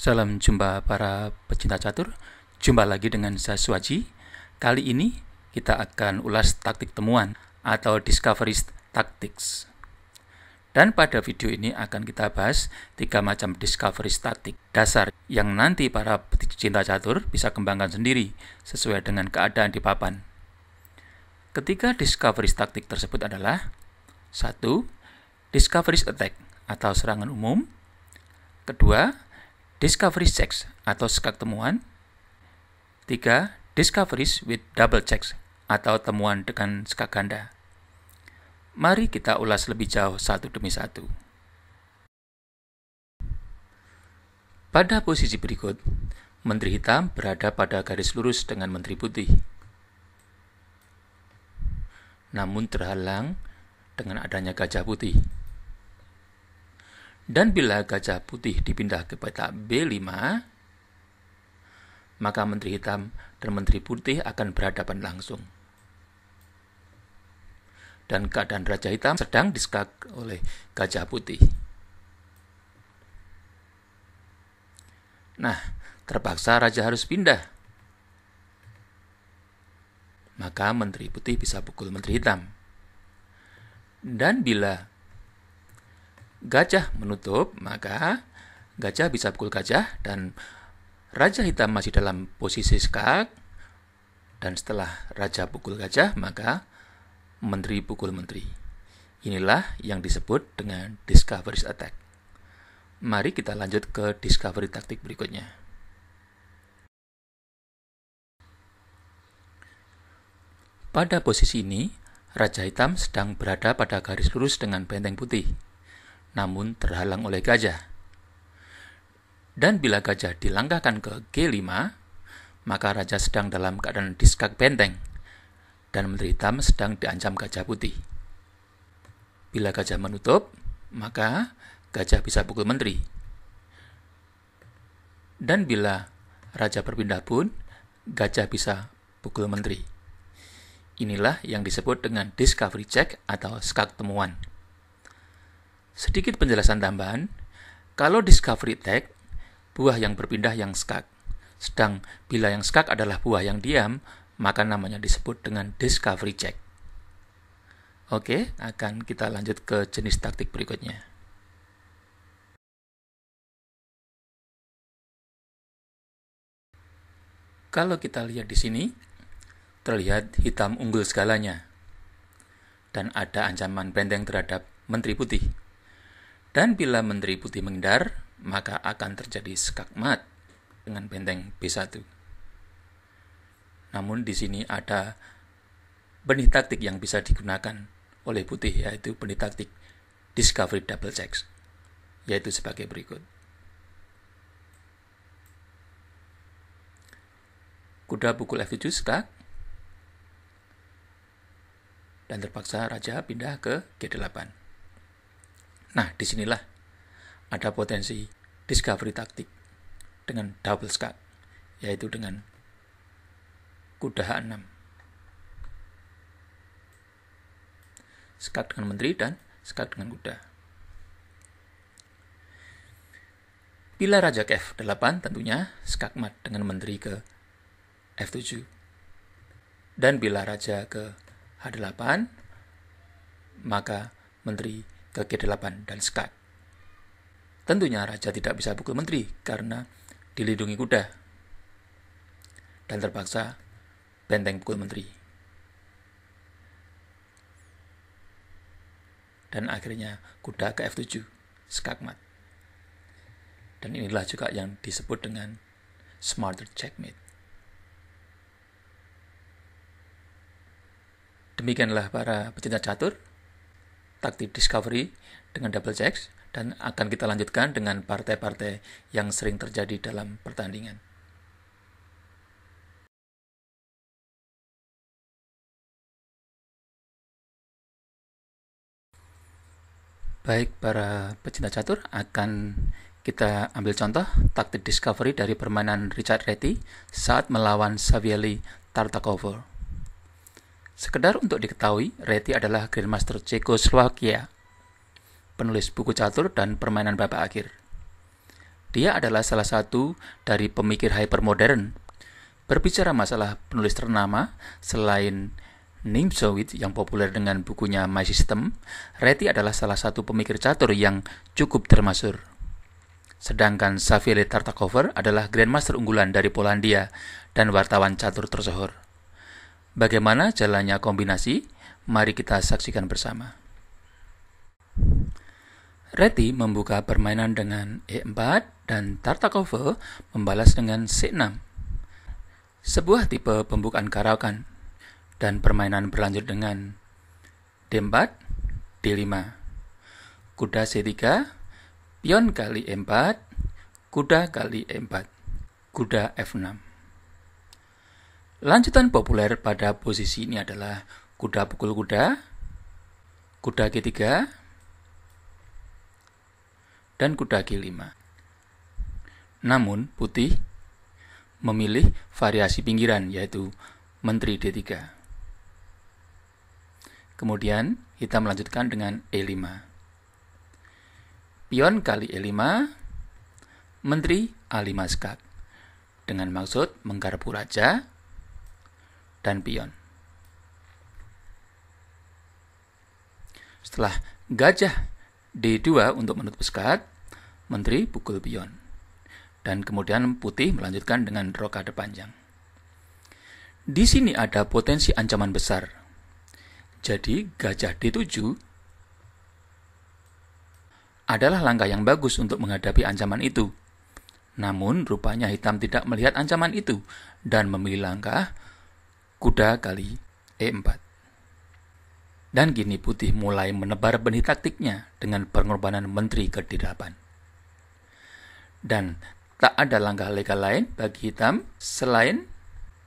Salam jumpa para pecinta catur. Jumpa lagi dengan saya Suwaji. Kali ini kita akan ulas taktik temuan atau discovery tactics. Dan pada video ini akan kita bahas tiga macam discovery statik dasar yang nanti para pecinta catur bisa kembangkan sendiri sesuai dengan keadaan di papan. Ketiga discovery taktik tersebut adalah satu, Discovery attack atau serangan umum. Kedua, discovery checks atau skak temuan. 3. Discoveries with double checks atau temuan dengan skak ganda. Mari kita ulas lebih jauh satu demi satu. Pada posisi berikut, menteri hitam berada pada garis lurus dengan menteri putih. Namun terhalang dengan adanya gajah putih. Dan bila gajah putih dipindah ke peta B5, maka menteri hitam dan menteri putih akan berhadapan langsung. Dan keadaan raja hitam sedang diskak oleh gajah putih. Nah, terpaksa raja harus pindah. Maka menteri putih bisa pukul menteri hitam. Dan bila gajah menutup, maka gajah bisa pukul gajah dan raja hitam masih dalam posisi skak. Dan setelah raja pukul gajah, maka menteri pukul menteri. Inilah yang disebut dengan discovery attack. Mari kita lanjut ke discovery taktik berikutnya. Pada posisi ini, Raja Hitam sedang berada pada garis lurus dengan benteng putih namun terhalang oleh gajah. Dan bila gajah dilangkahkan ke G5, maka raja sedang dalam keadaan diskak benteng, dan menteri hitam sedang diancam gajah putih. Bila gajah menutup, maka gajah bisa pukul menteri. Dan bila raja berpindah pun, gajah bisa pukul menteri. Inilah yang disebut dengan discovery check atau skak temuan. Sedikit penjelasan tambahan, kalau discovery tag, buah yang berpindah yang skak. Sedang bila yang skak adalah buah yang diam, maka namanya disebut dengan discovery check. Oke, akan kita lanjut ke jenis taktik berikutnya. Kalau kita lihat di sini, terlihat hitam unggul segalanya. Dan ada ancaman benteng terhadap menteri putih. Dan bila Menteri Putih mengendar, maka akan terjadi skakmat dengan benteng B1. Namun di sini ada benih taktik yang bisa digunakan oleh Putih yaitu benih taktik Discovery Double Checks yaitu sebagai berikut. Kuda pukul F7 skak dan terpaksa raja pindah ke G8. Nah, disinilah ada potensi discovery taktik dengan double scout, yaitu dengan kuda H6. Scout dengan menteri dan scout dengan kuda. Bila raja ke F8 tentunya skakmat mat dengan menteri ke F7. Dan bila raja ke H8 maka menteri ke G8 dan Skak. Tentunya raja tidak bisa pukul menteri karena dilindungi kuda dan terpaksa benteng pukul menteri. Dan akhirnya kuda ke F7, skakmat. Dan inilah juga yang disebut dengan smarter checkmate. Demikianlah para pecinta catur taktik discovery dengan double checks dan akan kita lanjutkan dengan partai-partai yang sering terjadi dalam pertandingan. Baik para pecinta catur akan kita ambil contoh taktik discovery dari permainan Richard Reti saat melawan Savieli Tartakover. Sekedar untuk diketahui, Reti adalah Grandmaster Ceko-Slovakia, penulis buku catur dan permainan babak akhir. Dia adalah salah satu dari pemikir hypermodern. Berbicara masalah penulis ternama, selain Nimzowitz yang populer dengan bukunya My System, Reti adalah salah satu pemikir catur yang cukup termasuk. Sedangkan Savile Tartakover adalah grandmaster unggulan dari Polandia dan wartawan catur tersohor. Bagaimana jalannya kombinasi? Mari kita saksikan bersama. Reti membuka permainan dengan E4 dan Tartakover membalas dengan C6. Sebuah tipe pembukaan karakan dan permainan berlanjut dengan D4, D5. Kuda C3, pion kali E4, kuda kali E4, kuda F6. Lanjutan populer pada posisi ini adalah kuda pukul kuda, kuda G3, dan kuda G5. Namun, putih memilih variasi pinggiran, yaitu menteri D3. Kemudian, hitam melanjutkan dengan E5. Pion kali E5, menteri A5 skak. Dengan maksud menggarpu raja, dan pion. Setelah gajah D2 untuk menutup skat, menteri pukul pion. Dan kemudian putih melanjutkan dengan rokade panjang. Di sini ada potensi ancaman besar. Jadi gajah D7 adalah langkah yang bagus untuk menghadapi ancaman itu. Namun rupanya hitam tidak melihat ancaman itu dan memilih langkah kuda kali E4. Dan kini putih mulai menebar benih taktiknya dengan pengorbanan menteri ke-8. Dan tak ada langkah legal lain bagi hitam selain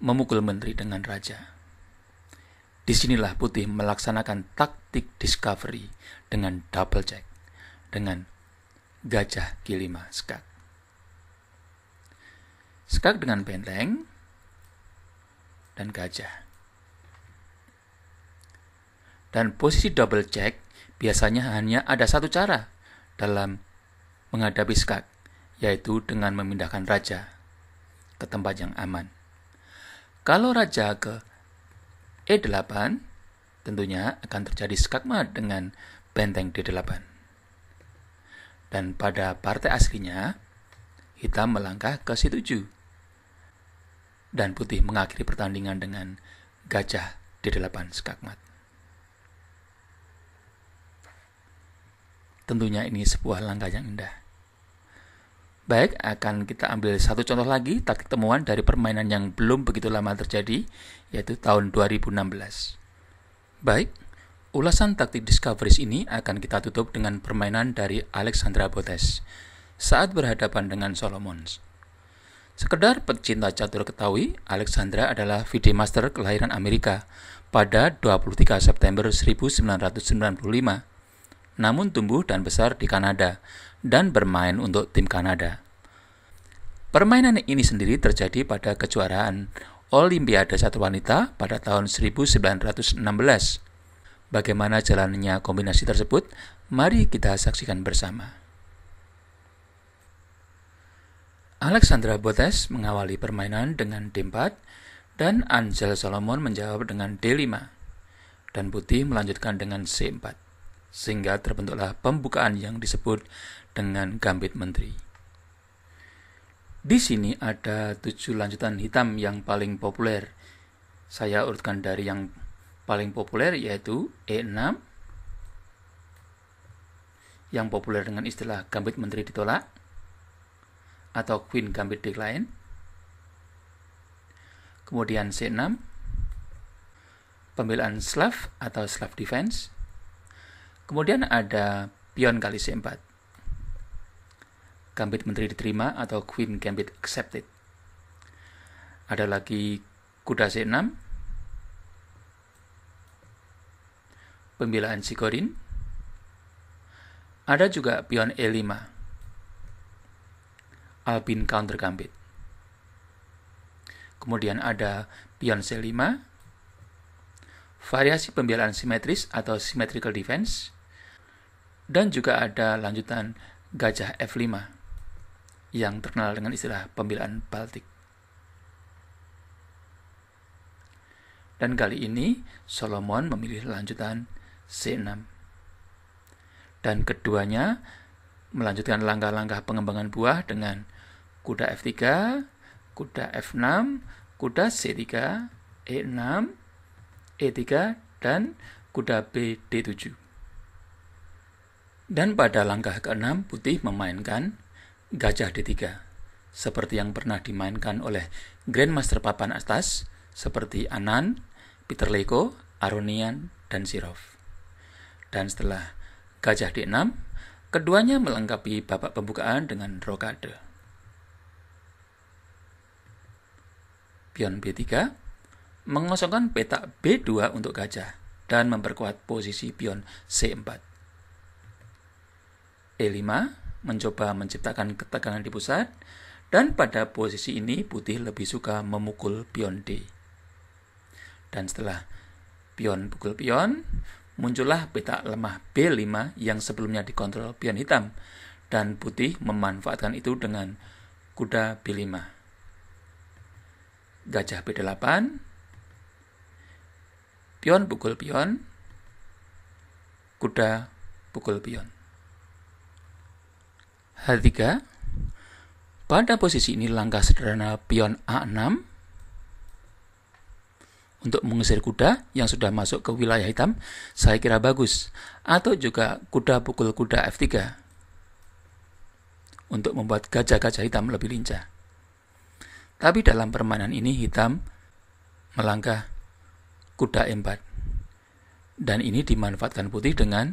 memukul menteri dengan raja. Disinilah putih melaksanakan taktik discovery dengan double check, dengan gajah kilima skak. Skak dengan benteng, dan gajah. Dan posisi double check biasanya hanya ada satu cara dalam menghadapi skak, yaitu dengan memindahkan raja ke tempat yang aman. Kalau raja ke E8, tentunya akan terjadi skakma dengan benteng D8. Dan pada partai aslinya, hitam melangkah ke C7 dan putih mengakhiri pertandingan dengan gajah di delapan skakmat. Tentunya ini sebuah langkah yang indah. Baik, akan kita ambil satu contoh lagi taktik temuan dari permainan yang belum begitu lama terjadi, yaitu tahun 2016. Baik, ulasan taktik discoveries ini akan kita tutup dengan permainan dari Alexandra Botes saat berhadapan dengan Solomons. Sekedar pecinta catur ketahui, Alexandra adalah VD Master kelahiran Amerika pada 23 September 1995, namun tumbuh dan besar di Kanada dan bermain untuk tim Kanada. Permainan ini sendiri terjadi pada kejuaraan Olimpiade Satu Wanita pada tahun 1916. Bagaimana jalannya kombinasi tersebut? Mari kita saksikan bersama. Alexandra Botes mengawali permainan dengan D4 dan Angel Solomon menjawab dengan D5 dan Putih melanjutkan dengan C4 sehingga terbentuklah pembukaan yang disebut dengan gambit menteri. Di sini ada tujuh lanjutan hitam yang paling populer. Saya urutkan dari yang paling populer yaitu E6 yang populer dengan istilah gambit menteri ditolak atau queen gambit decline. Kemudian C6, pembelaan Slav atau Slav defense. Kemudian ada pion kali C4. Gambit menteri diterima atau queen gambit accepted. Ada lagi kuda C6. Pembelaan Sigorin, Ada juga pion E5 Alpin counter gambit. Kemudian ada pion C5, variasi pembelaan simetris atau symmetrical defense, dan juga ada lanjutan gajah F5 yang terkenal dengan istilah pembelaan Baltik. Dan kali ini Solomon memilih lanjutan C6. Dan keduanya melanjutkan langkah-langkah pengembangan buah dengan kuda F3, kuda F6, kuda C3, E6, E3, dan kuda B D7. Dan pada langkah ke-6 putih memainkan gajah D3 seperti yang pernah dimainkan oleh Grandmaster papan atas seperti Anan, Peter Leko, Aronian, dan Sirov. Dan setelah gajah D6, keduanya melengkapi babak pembukaan dengan rokade. pion B3, mengosongkan petak B2 untuk gajah, dan memperkuat posisi pion C4. E5 e mencoba menciptakan ketegangan di pusat, dan pada posisi ini putih lebih suka memukul pion D. Dan setelah pion pukul pion, muncullah petak lemah B5 yang sebelumnya dikontrol pion hitam, dan putih memanfaatkan itu dengan kuda B5 gajah B8, pion pukul pion, kuda pukul pion. H3, pada posisi ini langkah sederhana pion A6 untuk mengusir kuda yang sudah masuk ke wilayah hitam, saya kira bagus. Atau juga kuda pukul kuda F3 untuk membuat gajah-gajah hitam lebih lincah. Tapi dalam permainan ini hitam melangkah kuda empat. Dan ini dimanfaatkan putih dengan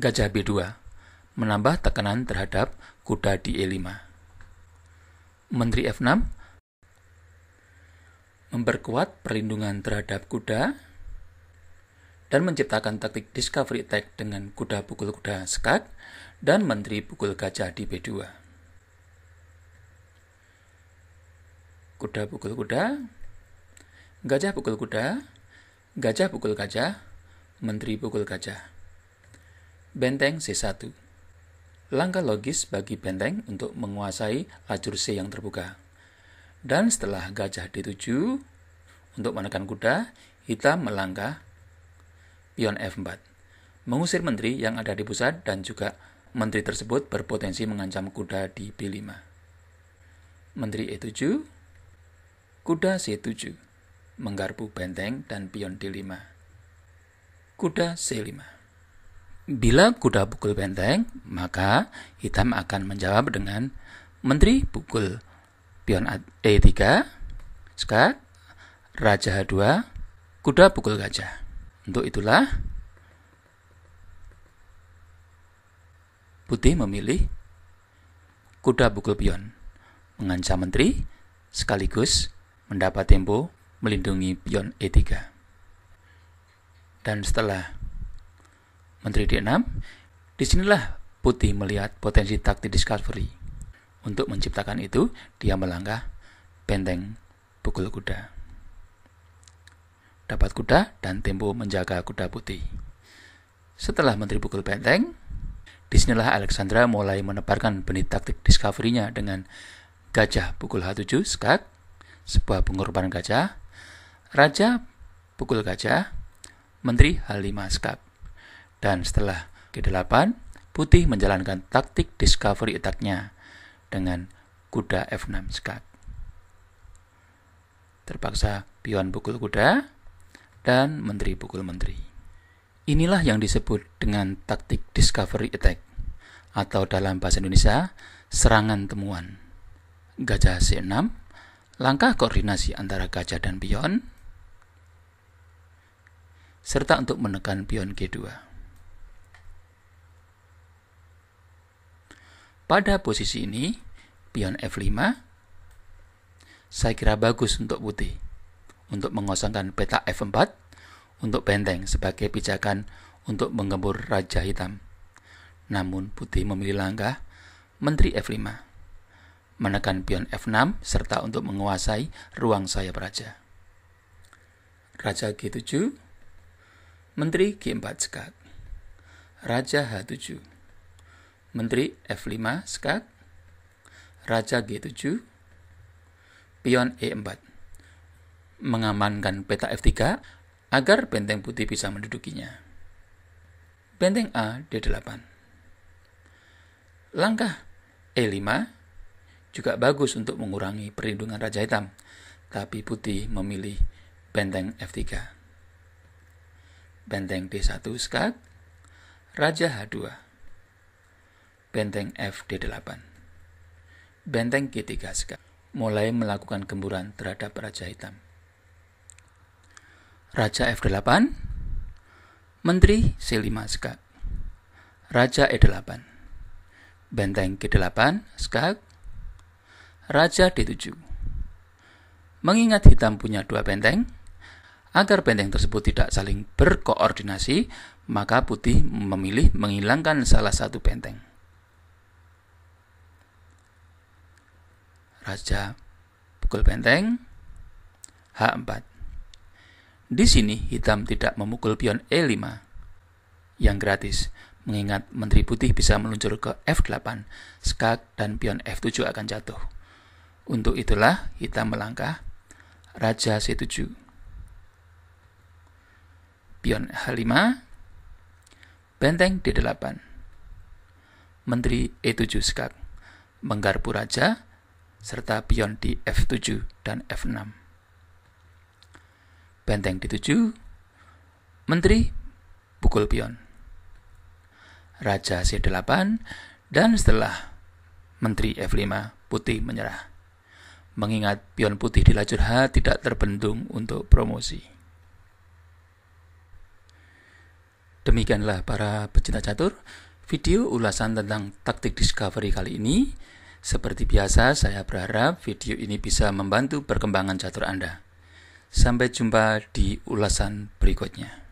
gajah B2, menambah tekanan terhadap kuda di E5. Menteri F6 memperkuat perlindungan terhadap kuda dan menciptakan taktik discovery attack dengan kuda pukul kuda skak dan menteri pukul gajah di B2. kuda pukul kuda, gajah pukul kuda, gajah pukul gajah, menteri pukul gajah. Benteng C1 Langkah logis bagi benteng untuk menguasai lajur C yang terbuka. Dan setelah gajah D7, untuk menekan kuda, hitam melangkah pion F4. Mengusir menteri yang ada di pusat dan juga menteri tersebut berpotensi mengancam kuda di B5. Menteri E7, Kuda C7 menggarpu benteng dan pion D5. Kuda C5 Bila kuda pukul benteng, maka hitam akan menjawab dengan menteri pukul pion E3, skat, raja H2, kuda pukul gajah. Untuk itulah putih memilih kuda pukul pion, mengancam menteri sekaligus mendapat tempo melindungi pion E3. Dan setelah menteri D6, disinilah Putih melihat potensi taktik discovery. Untuk menciptakan itu, dia melangkah benteng pukul kuda. Dapat kuda dan tempo menjaga kuda putih. Setelah menteri pukul benteng, disinilah Alexandra mulai menebarkan benih taktik discovery-nya dengan gajah pukul H7 skak sebuah pengorbanan gajah, raja pukul gajah, menteri Halimaskap. Dan setelah ke-8, putih menjalankan taktik discovery attack-nya dengan kuda F6 Skak. Terpaksa pion pukul kuda dan menteri pukul menteri. Inilah yang disebut dengan taktik discovery attack atau dalam bahasa Indonesia serangan temuan. Gajah C6 langkah koordinasi antara gajah dan pion, serta untuk menekan pion G2. Pada posisi ini, pion F5, saya kira bagus untuk putih, untuk mengosongkan peta F4, untuk benteng sebagai pijakan untuk menggembur Raja Hitam. Namun putih memilih langkah Menteri F5 menekan pion F6, serta untuk menguasai ruang sayap raja. Raja G7, Menteri G4 sekat. Raja H7, Menteri F5 sekat. Raja G7, pion E4. Mengamankan peta F3 agar benteng putih bisa mendudukinya. Benteng A D8. Langkah E5 juga bagus untuk mengurangi perlindungan Raja Hitam, tapi putih memilih benteng F3. Benteng D1 skak, Raja H2, benteng FD8, benteng G3 skak, mulai melakukan gemburan terhadap Raja Hitam. Raja F8, Menteri C5 skak, Raja E8, benteng G8 skak, Raja D7. Mengingat hitam punya dua benteng, agar benteng tersebut tidak saling berkoordinasi, maka putih memilih menghilangkan salah satu benteng. Raja pukul benteng H4. Di sini hitam tidak memukul pion E5 yang gratis, mengingat menteri putih bisa meluncur ke F8, skak dan pion F7 akan jatuh. Untuk itulah kita melangkah Raja C7. Pion H5, Benteng D8. Menteri E7 skak, menggarpu raja, serta pion di F7 dan F6. Benteng D7, menteri pukul pion. Raja C8 dan setelah menteri F5 putih menyerah mengingat pion putih di lajur H tidak terbendung untuk promosi. Demikianlah para pecinta catur, video ulasan tentang taktik discovery kali ini. Seperti biasa, saya berharap video ini bisa membantu perkembangan catur Anda. Sampai jumpa di ulasan berikutnya.